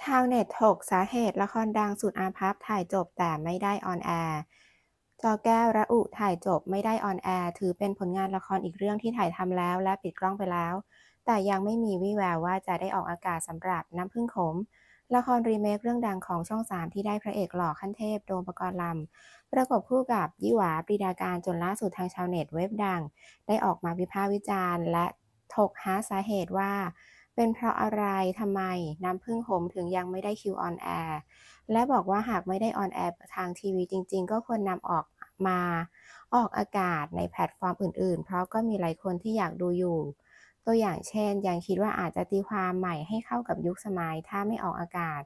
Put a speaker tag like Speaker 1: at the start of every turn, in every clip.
Speaker 1: ชาวเน็ต ถกสาเหตุ ละครดังสุดอาภัพถ่ายจบ แต่ไม่ได้ออนแอร์จอแก้ว ระอุถ่ายจบไม่ได้ออนแอร์ถือเป็นผลงานละครอีกเรื่องที่ถ่ายทำแล้วและปิดกล้องไปแล้ว แต่ยังไม่มีวี่แววว่าจะได้ออกอากาศสำหรับ น้ำพึ่งขม ละครรีเมคเรื่องดังของช่องสามที่ได้พระเอกหล่อขั้นเทพโดมปรกรณ์ลำประกอบคู่กับยี่หวาปรีดาการจนล่าสุดทางชาวเน็ตเว็บดัง ได้ออกมาวิพากษ์วิจารณ์ และถกหาสาเหตุว่าเป็นเพราะอะไร ทำไมน้ำพึ่งหมถึงยังไม่ได้คิวออนแอร์ และบอกว่าหากไม่ได้ออนแอร์ทางทีวีจริงๆก็ควรนำออกมาออกอากาศในแพลตฟอร์มอื่นๆ เพราะก็มีหลายคนที่อยากดูอยู่ ตัวอย่างเช่นยังคิดว่าอาจจะตีความใหม่ให้เข้ากับยุคสมัย ถ้าไม่ออกอากาศ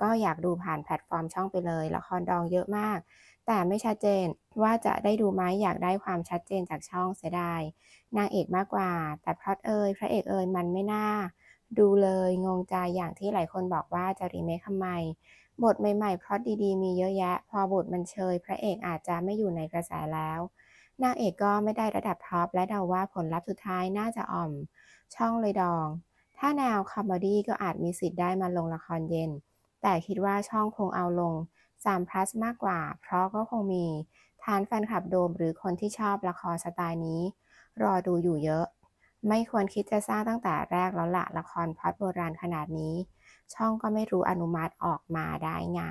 Speaker 1: ก็อยากดูผ่านแพลตฟอร์มช่องไปเลย ละครดองเยอะมาก แต่ไม่ชัดเจนว่าจะได้ดูไหมอยากได้ความชัดเจนจากช่องเสียดายนางเอกมากกว่า แต่พล็อตเอย พระเอกเอยมันไม่น่าดูเลยงงใจอย่างที่หลายคนบอกว่าจะรีเมคทำไม บทใหม่ๆพราอดีๆมีเยอะแยะพอบทมันเชย พระเอกอาจจะไม่อยู่ในกระแสแล้วนางเอกก็ไม่ได้ระดับท็อปและเดาว่าผลลัพธ์สุดท้ายน่าจะอ่อม ช่องเลยดอง ถ้าแนวคอมเมดี้ก็อาจมีสิทธิ์ได้มาลงละครเย็น แต่คิดว่าช่องคงเอาลง3พลัสมากกว่า เพราะก็คงมี ฐานแฟนคลับโดมหรือคนที่ชอบละครสไตล์นี้ รอดูอยู่เยอะไม่ควรคิดจะสร้างตั้งแต่แรกแล้วละละครพอดโบราณขนาดนี้ ช่องก็ไม่รู้อนุมัติออกมาได้ไง